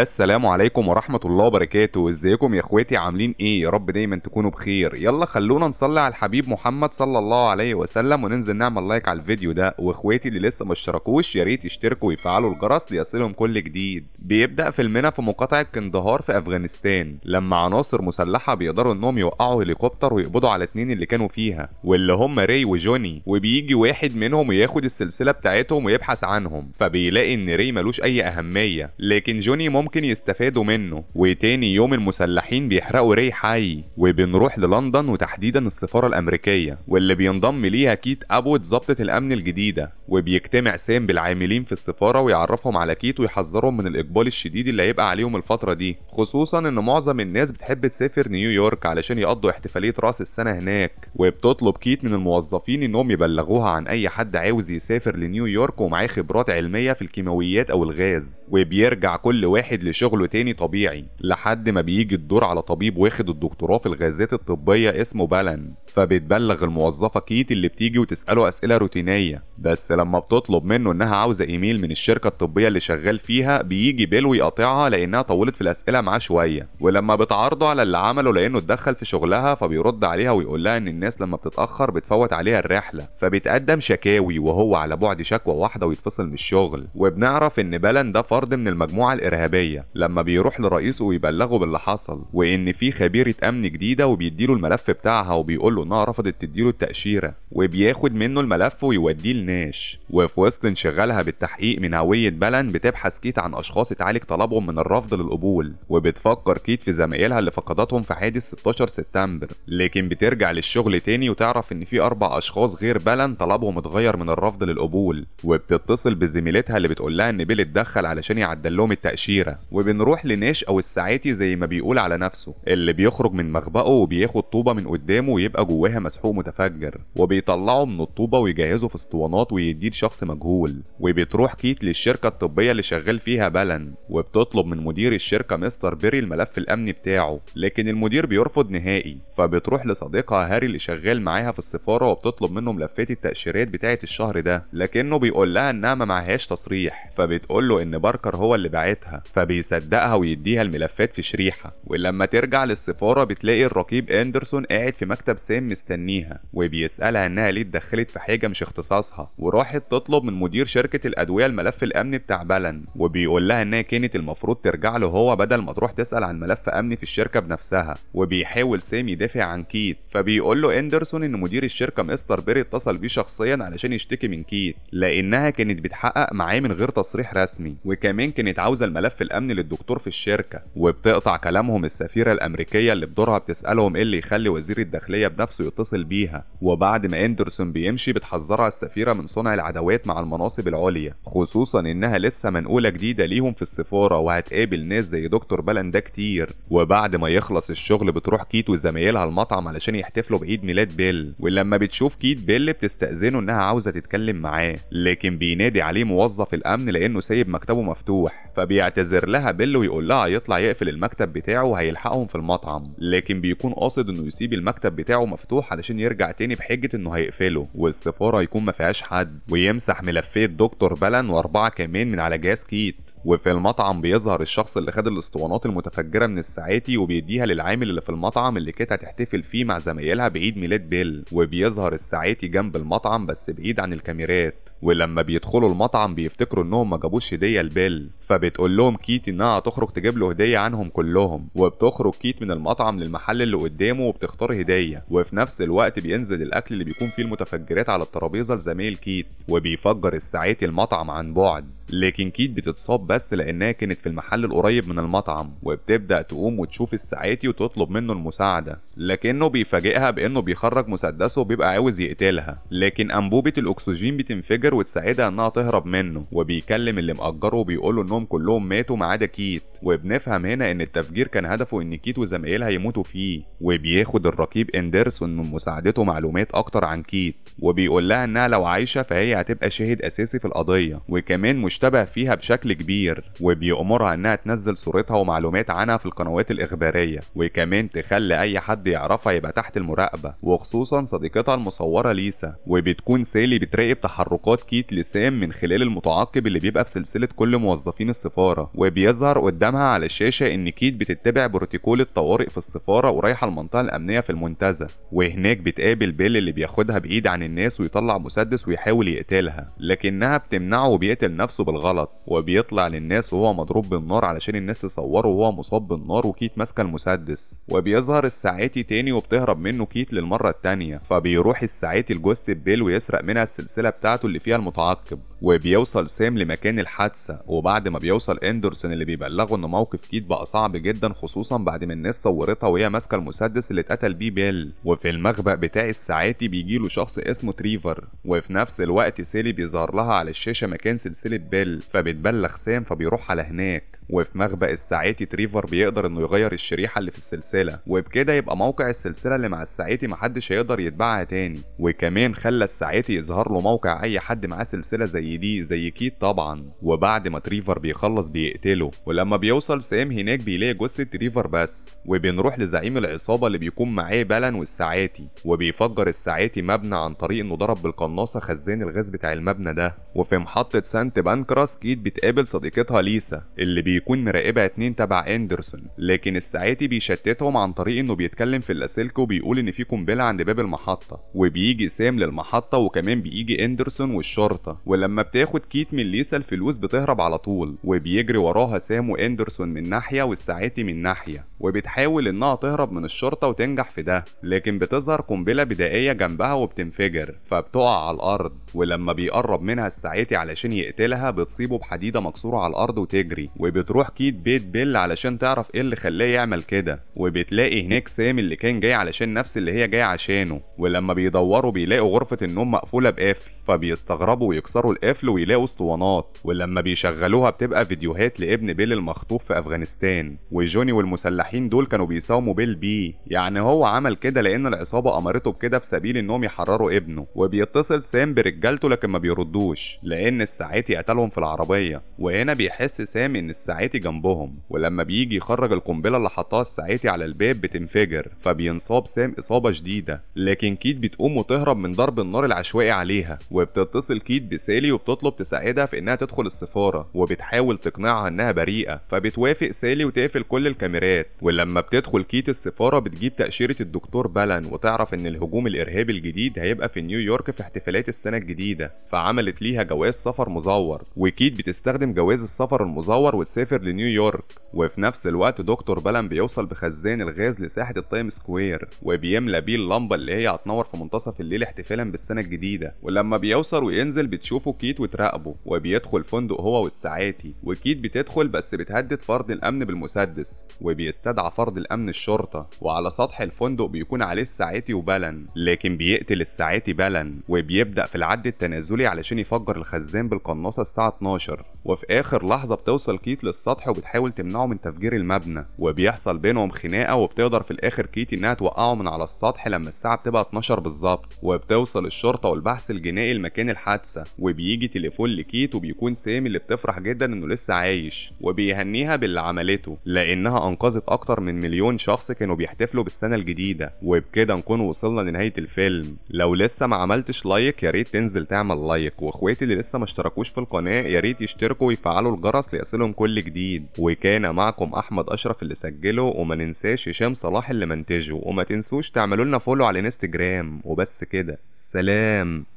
السلام عليكم ورحمة الله وبركاته ازيكم يا اخواتي عاملين ايه يا رب دايما تكونوا بخير يلا خلونا نصلي على الحبيب محمد صلى الله عليه وسلم وننزل نعمل لايك على الفيديو ده واخواتي اللي لسه ما اشتركوش يا ريت يشتركوا ويفعلوا الجرس ليصلهم كل جديد بيبدأ فيلمنا في مقاطعة كندهار في افغانستان لما عناصر مسلحة بيقدروا انهم يوقعوا هليكوبتر ويقبضوا على اتنين اللي كانوا فيها واللي هم ري وجوني وبيجي واحد منهم وياخد السلسلة بتاعتهم ويبحث عنهم فبيلاقي ان ري ملوش اي اهمية لكن جوني ممكن يستفادوا منه وتاني يوم المسلحين بيحرقوا ري حي وبنروح للندن وتحديدا السفارة الأمريكية واللي بينضم ليها كيت أبوت ظابطة الأمن الجديدة وبيجتمع سام بالعاملين في السفارة ويعرفهم على كيت ويحذرهم من الإقبال الشديد اللي هيبقى عليهم الفترة دي خصوصا إن معظم الناس بتحب تسافر نيويورك علشان يقضوا احتفالية رأس السنة هناك وبتطلب كيت من الموظفين إنهم يبلغوها عن أي حد عاوز يسافر لنيويورك ومعاه خبرات علمية في الكيماويات أو الغاز وبيرجع كل واحد واحد لشغله تاني طبيعي لحد ما بيجي الدور على طبيب واخد الدكتوراه في الغازات الطبية اسمه بالان فبتبلغ الموظفة كيت اللي بتيجي وتسأله أسئلة روتينية بس لما بتطلب منه إنها عاوزة إيميل من الشركة الطبية اللي شغال فيها بيجي بيل ويقاطعها لأنها طولت في الأسئلة معاه شوية ولما بتعارضه على اللي عمله لأنه اتدخل في شغلها فبيرد عليها ويقول لها إن الناس لما بتتأخر بتفوت عليها الرحلة فبيتقدم شكاوي وهو على بعد شكوى واحدة ويتفصل من الشغل وبنعرف إن بالان ده فرد من المجموعة الإرهابية النيابيه لما بيروح لرئيسه ويبلغه باللي حصل وان في خبيره امن جديده وبيديله الملف بتاعها وبيقول له انها رفضت تديله التاشيره وبياخد منه الملف ويوديه لناش وفي وسط انشغالها بالتحقيق من هويه بلن بتبحث كيت عن اشخاص اتعالج طلبهم من الرفض للقبول وبتفكر كيت في زمايلها اللي فقدتهم في حادث 16 سبتمبر لكن بترجع للشغل تاني وتعرف ان في اربع اشخاص غير بلن طلبهم اتغير من الرفض للقبول وبتتصل بزميلتها اللي بتقول لها ان بيل اتدخل علشان يعدل لهم التاشيره كبيرة وبنروح لنيش أو الساعاتي زي ما بيقول على نفسه اللي بيخرج من مخبأه وبياخد طوبة من قدامه ويبقى جواها مسحوق متفجر وبيطلعه من الطوبة ويجهزه في اسطوانات ويديه لشخص مجهول وبتروح كيت للشركة الطبية اللي شغال فيها بلن وبتطلب من مدير الشركة مستر بيري الملف الأمني بتاعه لكن المدير بيرفض نهائي فبتروح لصديقها هاري اللي شغال معاها في السفارة وبتطلب منه ملفات التأشيرات بتاعة الشهر ده لكنه بيقول لها إنها ما معهاش تصريح فبتقول له إن باركر هو اللي بعتها فبيصدقها ويديها الملفات في شريحة ولما ترجع للسفارة بتلاقي الرقيب أندرسون قاعد في مكتب سام مستنيها وبيسألها إنها ليه اتدخلت في حاجة مش اختصاصها وراحت تطلب من مدير شركة الأدوية الملف الأمني بتاع بلن وبيقول لها إنها كانت المفروض ترجع له هو بدل ما تروح تسأل عن ملف أمني في الشركة بنفسها وبيحاول سام يدافع عن كيت فبيقول له أندرسون إن مدير الشركة مستر بيري اتصل بيه شخصيا علشان يشتكي من كيت لأنها كانت بتحقق معاه من غير تصريح رسمي وكمان كانت عاوزة الملف الامن للدكتور في الشركه وبتقطع كلامهم السفيره الامريكيه اللي بدورها بتسالهم ايه اللي يخلي وزير الداخليه بنفسه يتصل بيها وبعد ما اندرسون بيمشي بتحذرها السفيره من صنع العداوات مع المناصب العليا خصوصا انها لسه منقوله جديده ليهم في السفاره وهتقابل ناس زي دكتور بلن ده كتير وبعد ما يخلص الشغل بتروح كيت وزمايلها المطعم علشان يحتفلوا بعيد ميلاد بيل ولما بتشوف كيت بيل بتستأذنه انها عاوزه تتكلم معاه لكن بينادي عليه موظف الامن لانه سايب مكتبه مفتوح فبيعتذر يعتذر لها بيل ويقول لها يطلع يقفل المكتب بتاعه وهيلحقهم في المطعم لكن بيكون قاصد انه يسيب المكتب بتاعه مفتوح علشان يرجع تاني بحجه انه هيقفله والسفاره يكون ما فيهاش حد ويمسح ملفات دكتور بلن واربعه كمان من على جهاز كيت وفي المطعم بيظهر الشخص اللي خد الاسطوانات المتفجره من الساعاتي وبيديها للعامل اللي في المطعم اللي كانت هتحتفل فيه مع زمايلها بعيد ميلاد بيل وبيظهر الساعاتي جنب المطعم بس بعيد عن الكاميرات ولما بيدخلوا المطعم بيفتكروا انهم ما جابوش هديه لبيل فبتقول لهم كيت انها هتخرج تجيب له هديه عنهم كلهم وبتخرج كيت من المطعم للمحل اللي قدامه وبتختار هديه وفي نفس الوقت بينزل الاكل اللي بيكون فيه المتفجرات على الترابيزه لزميل كيت وبيفجر الساعاتي المطعم عن بعد لكن كيت بتتصاب بس لأنها كانت في المحل القريب من المطعم وبتبدأ تقوم وتشوف الساعاتي وتطلب منه المساعدة لكنه بيفاجئها بأنه بيخرج مسدسه وبيبقى عاوز يقتلها لكن أنبوبة الأكسجين بتنفجر وتساعدها إنها تهرب منه وبيكلم اللي مأجره وبيقول له إنهم كلهم ماتوا ما عدا كيت وبنفهم هنا إن التفجير كان هدفه إن كيت وزمايلها يموتوا فيه وبياخد الرقيب إندرسون من مساعدته معلومات أكتر عن كيت وبيقول لها إنها لو عايشة فهي هتبقى شاهد أساسي في القضية وكمان مشتبه فيها بشكل كبير كتير وبيأمرها انها تنزل صورتها ومعلومات عنها في القنوات الاخباريه وكمان تخلي اي حد يعرفها يبقى تحت المراقبه وخصوصا صديقتها المصوره ليسا وبتكون سالي بتراقب تحركات كيت لسام من خلال المتعقب اللي بيبقى في سلسله كل موظفين السفاره وبيظهر قدامها على الشاشه ان كيت بتتبع بروتوكول الطوارئ في السفاره ورايحه المنطقه الامنيه في المنتزه وهناك بتقابل بيل اللي بياخدها بايد عن الناس ويطلع مسدس ويحاول يقتلها لكنها بتمنعه وبيقتل نفسه بالغلط وبيطلع عن الناس وهو مضروب بالنار علشان الناس تصوره وهو مصاب بالنار وكيت ماسكه المسدس وبيظهر الساعاتي تاني وبتهرب منه كيت للمره التانيه فبيروح الساعاتي لجثه بيل ويسرق منها السلسله بتاعته اللي فيها المتعقب وبيوصل سام لمكان الحادثه وبعد ما بيوصل اندرسون اللي بيبلغه ان موقف كيد بقى صعب جدا خصوصا بعد ما الناس صورتها وهي ماسكه المسدس اللي اتقتل بيه بيل وفي المخبأ بتاع الساعاتي بيجيله شخص اسمه تريفر وفي نفس الوقت سيلي بيظهر لها على الشاشه مكان سلسله بيل فبتبلغ سام فبيروح على هناك وفي مخبأ الساعاتي تريفر بيقدر انه يغير الشريحة اللي في السلسلة وبكده يبقى موقع السلسلة اللي مع الساعاتي محدش هيقدر يتبعها تاني وكمان خلى الساعاتي يظهر له موقع اي حد معاه سلسلة زي دي زي كيت طبعا وبعد ما تريفر بيخلص بيقتله ولما بيوصل سام هناك بيلاقي جثة تريفر بس وبنروح لزعيم العصابة اللي بيكون معاه بلن والساعاتي وبيفجر الساعاتي مبنى عن طريق انه ضرب بالقناصة خزان الغاز بتاع المبنى ده وفي محطة سانت بانكراس كيت بتقابل صديقتها ليسا اللي بي بيكون مراقبها اتنين تبع اندرسون لكن الساعاتي بيشتتهم عن طريق انه بيتكلم في اللاسلكي وبيقول ان في قنبله عند باب المحطه وبيجي سام للمحطه وكمان بيجي اندرسون والشرطه ولما بتاخد كيت من ليسا الفلوس بتهرب على طول وبيجري وراها سام واندرسون من ناحيه والساعاتي من ناحيه وبتحاول انها تهرب من الشرطه وتنجح في ده لكن بتظهر قنبله بدائيه جنبها وبتنفجر فبتقع على الارض ولما بيقرب منها الساعاتي علشان يقتلها بتصيبه بحديده مكسوره على الارض وتجري وب بتروح كيد بيت بيل علشان تعرف ايه اللي خلاه يعمل كده وبتلاقي هناك سام اللي كان جاي علشان نفس اللي هي جاي عشانه ولما بيدوروا بيلاقوا غرفة النوم مقفولة بقفل فبيستغربوا ويكسروا القفل ويلاقوا اسطوانات ولما بيشغلوها بتبقى فيديوهات لابن بيل المخطوف في افغانستان وجوني والمسلحين دول كانوا بيساوموا بيل بيه يعني هو عمل كده لان العصابة امرته بكده في سبيل انهم يحرروا ابنه وبيتصل سام برجالته لكن ما بيردوش لان الساعات يقتلهم في العربية وهنا بيحس سام ان الساعات الساعتي جنبهم ولما بيجي يخرج القنبله اللي حطها الساعتي على الباب بتنفجر فبينصاب سام اصابه شديده لكن كيت بتقوم وتهرب من ضرب النار العشوائي عليها وبتتصل كيت بسالي وبتطلب تساعدها في انها تدخل السفاره وبتحاول تقنعها انها بريئه فبتوافق سالي وتقفل كل الكاميرات ولما بتدخل كيت السفاره بتجيب تاشيره الدكتور بلن وتعرف ان الهجوم الارهابي الجديد هيبقى في نيويورك في احتفالات السنه الجديده فعملت ليها جواز سفر مزور وكيت بتستخدم جواز السفر المزور وتسافر بيسافر لنيويورك وفي نفس الوقت دكتور بلم بيوصل بخزان الغاز لساحة التايم سكوير وبيملى بيه اللمبة اللي هي هتنور في منتصف الليل احتفالا بالسنة الجديدة ولما بيوصل وينزل بتشوفه كيت وتراقبه وبيدخل فندق هو والساعاتي وكيت بتدخل بس بتهدد فرد الأمن بالمسدس وبيستدعى فرد الأمن الشرطة وعلى سطح الفندق بيكون عليه الساعاتي وبلن لكن بيقتل الساعاتي بلن وبيبدأ في العد التنازلي علشان يفجر الخزان بالقناصة الساعة 12 وفي آخر لحظة بتوصل كيت السطح وبتحاول تمنعه من تفجير المبنى وبيحصل بينهم خناقه وبتقدر في الاخر كيتي انها توقعه من على السطح لما الساعه بتبقى 12 بالظبط وبتوصل الشرطه والبحث الجنائي لمكان الحادثه وبيجي تليفون لكيت وبيكون سامي اللي بتفرح جدا انه لسه عايش وبيهنيها باللي عملته لانها انقذت اكتر من مليون شخص كانوا بيحتفلوا بالسنه الجديده وبكده نكون وصلنا لنهايه الفيلم لو لسه ما عملتش لايك يا ريت تنزل تعمل لايك واخواتي اللي لسه ما اشتركوش في القناه يا ريت يشتركوا ويفعلوا الجرس ليصلهم كل جديد وكان معكم احمد اشرف اللي سجله وما ننساش هشام صلاح اللي منتجه وما تنسوش تعملوا لنا فولو على الانستجرام وبس كده سلام